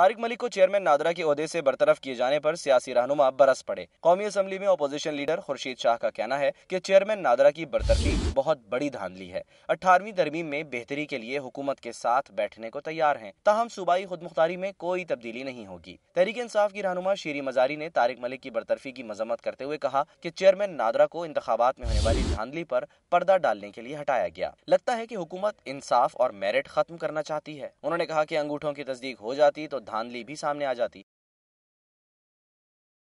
तारिक मलिक को चेयरमैन नादरा के अहदे से बरतरफ किए जाने पर सियासी रहनुमा बरस पड़े कौमी असम्बली में अपोजिशन लीडर खुर्शीद शाह का कहना है कि चेयरमैन नादरा की बरतरफी बहुत बड़ी धांधली है अठारहवीं तरमीम में बेहतरी के लिए हुकूमत के साथ बैठने को तैयार है ताहम सूबाई खुद मुख्तारी में कोई तब्दीली नहीं होगी तहरीक इंसाफ की रहनुमा शीरी मजारी ने तारिक मलिक की बरतरफी की मजम्मत करते हुए कहा की चेयरमैन नादरा को इंतबात में होने वाली धांधली पर पर्दा डालने के लिए हटाया गया लगता है की हुकूमत इंसाफ और मेरिट खत्म करना चाहती है उन्होंने कहा की अंगूठों की तस्दीक हो जाती तो धांधली भी सामने आ जाती